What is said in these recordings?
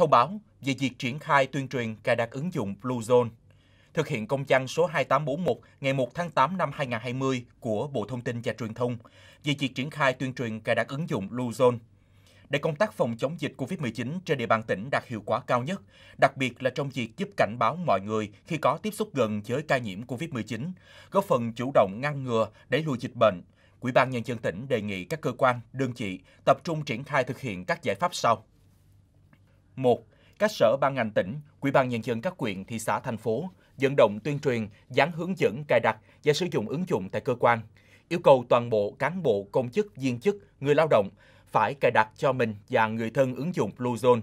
thông báo về việc triển khai tuyên truyền cài đặt ứng dụng Bluezone. Thực hiện công văn số 2841 ngày 1 tháng 8 năm 2020 của Bộ Thông tin và Truyền thông về việc triển khai tuyên truyền cài đặt ứng dụng Bluezone để công tác phòng chống dịch COVID-19 trên địa bàn tỉnh đạt hiệu quả cao nhất, đặc biệt là trong việc giúp cảnh báo mọi người khi có tiếp xúc gần với ca nhiễm COVID-19, góp phần chủ động ngăn ngừa để lùi dịch bệnh. Quỹ ban Nhân dân tỉnh đề nghị các cơ quan, đơn vị tập trung triển khai thực hiện các giải pháp sau. 1. Các sở ban ngành tỉnh, quỹ ban nhân dân các quyện, thị xã, thành phố vận động tuyên truyền, dán hướng dẫn cài đặt và sử dụng ứng dụng tại cơ quan. Yêu cầu toàn bộ cán bộ, công chức, viên chức, người lao động phải cài đặt cho mình và người thân ứng dụng Bluezone.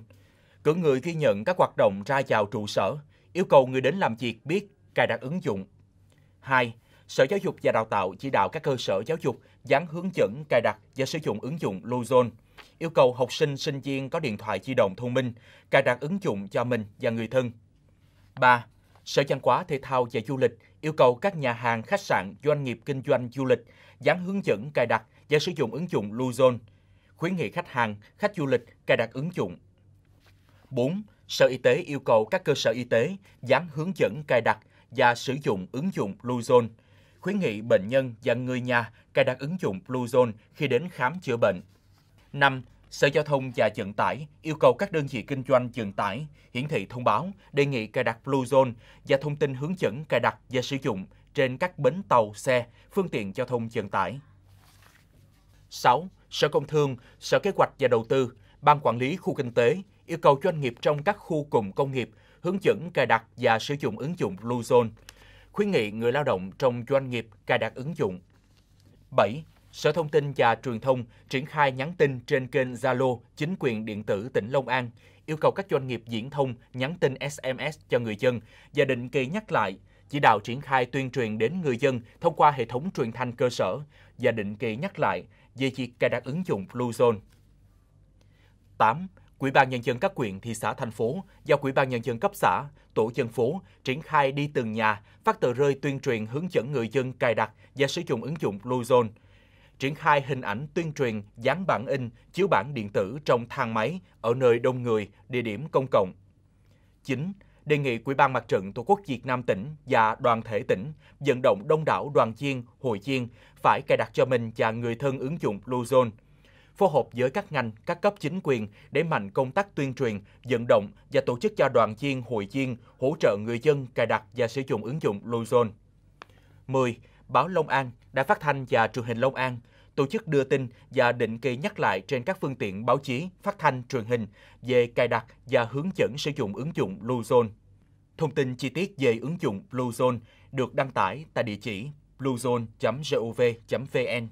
Cử người ghi nhận các hoạt động ra vào trụ sở, yêu cầu người đến làm việc biết cài đặt ứng dụng. 2. Sở Giáo dục và Đào tạo chỉ đạo các cơ sở giáo dục dán hướng dẫn cài đặt và sử dụng ứng dụng Bluezone yêu cầu học sinh, sinh viên có điện thoại di động thông minh, cài đặt ứng dụng cho mình và người thân. 3. Sở Văn hóa Thể thao và Du lịch yêu cầu các nhà hàng, khách sạn, doanh nghiệp kinh doanh du lịch dán hướng dẫn cài đặt và sử dụng ứng dụng Bluezone Khuyến nghị khách hàng, khách du lịch cài đặt ứng dụng. 4. Sở Y tế yêu cầu các cơ sở y tế dán hướng dẫn cài đặt và sử dụng ứng dụng Bluezone. Khuyến nghị bệnh nhân và người nhà cài đặt ứng dụng Bluezone khi đến khám chữa bệnh. 5. Sở Giao thông và Vận tải yêu cầu các đơn vị kinh doanh vận tải hiển thị thông báo đề nghị cài đặt Bluezone và thông tin hướng dẫn cài đặt và sử dụng trên các bến tàu, xe, phương tiện giao thông vận tải. 6. Sở Công Thương, Sở Kế hoạch và Đầu tư, Ban Quản lý Khu Kinh tế yêu cầu doanh nghiệp trong các khu cụm công nghiệp hướng dẫn cài đặt và sử dụng ứng dụng Bluezone, Khuyến nghị người lao động trong doanh nghiệp cài đặt ứng dụng. 7. Sở Thông tin và Truyền thông triển khai nhắn tin trên kênh Zalo Chính quyền điện tử tỉnh Long An, yêu cầu các doanh nghiệp diễn thông nhắn tin SMS cho người dân và định kỳ nhắc lại, chỉ đạo triển khai tuyên truyền đến người dân thông qua hệ thống truyền thanh cơ sở và định kỳ nhắc lại về việc cài đặt ứng dụng Bluezone. 8. Quỹ ban nhân dân các quyện, thị xã, thành phố và Quỹ ban nhân dân cấp xã, tổ dân phố triển khai đi từng nhà, phát tờ rơi tuyên truyền hướng dẫn người dân cài đặt và sử dụng ứng dụng Bluezone – triển khai hình ảnh tuyên truyền, dán bản in, chiếu bản điện tử trong thang máy, ở nơi đông người, địa điểm công cộng. 9. Đề nghị Quỹ ban Mặt trận Tổ quốc Việt Nam tỉnh và đoàn thể tỉnh vận động đông đảo đoàn viên, hội viên phải cài đặt cho mình và người thân ứng dụng Bluezone phối hợp với các ngành, các cấp chính quyền để mạnh công tác tuyên truyền, vận động và tổ chức cho đoàn viên, hội viên hỗ trợ người dân cài đặt và sử dụng ứng dụng Bluezone. 10 báo Long An, Đài Phát thanh và Truyền hình Long An tổ chức đưa tin và định kỳ nhắc lại trên các phương tiện báo chí, phát thanh, truyền hình về cài đặt và hướng dẫn sử dụng ứng dụng Bluezone. Thông tin chi tiết về ứng dụng Bluezone được đăng tải tại địa chỉ bluezone.gov.vn.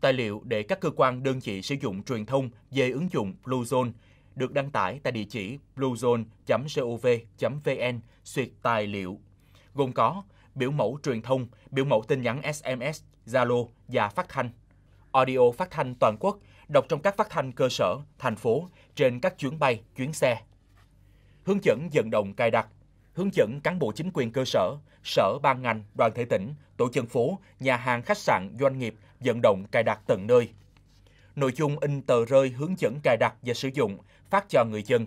Tài liệu để các cơ quan đơn vị sử dụng truyền thông về ứng dụng Bluezone được đăng tải tại địa chỉ bluezone.gov.vn xuyệt tài liệu, gồm có biểu mẫu truyền thông, biểu mẫu tin nhắn SMS, Zalo và phát thanh. Audio phát thanh toàn quốc, đọc trong các phát thanh cơ sở, thành phố, trên các chuyến bay, chuyến xe. Hướng dẫn vận động cài đặt, hướng dẫn cán bộ chính quyền cơ sở, sở ban ngành, đoàn thể tỉnh, tổ dân phố, nhà hàng khách sạn, doanh nghiệp vận động cài đặt tận nơi. Nội dung in tờ rơi hướng dẫn cài đặt và sử dụng phát cho người dân.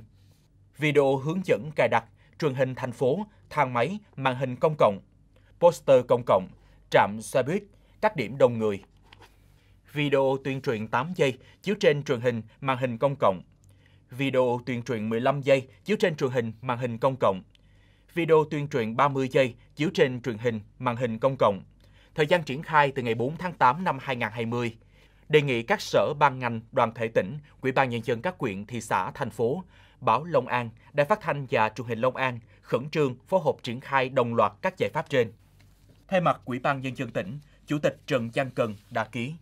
Video hướng dẫn cài đặt, truyền hình thành phố, thang máy, màn hình công cộng, poster công cộng, trạm xe buýt, các điểm đông người. Video tuyên truyền 8 giây chiếu trên truyền hình màn hình công cộng. Video tuyên truyền 15 giây chiếu trên truyền hình màn hình công cộng. Video tuyên truyền 30 giây chiếu trên truyền hình màn hình công cộng. Thời gian triển khai từ ngày 4 tháng 8 năm 2020 đề nghị các sở ban ngành, đoàn thể tỉnh, Ủy ban nhân dân các quyện, thị xã, thành phố, báo Long An, Đài Phát thanh và Truyền hình Long An khẩn trương phối hợp triển khai đồng loạt các giải pháp trên. Thay mặt Ủy ban Nhân dân tỉnh, Chủ tịch Trần Giang Cần đã ký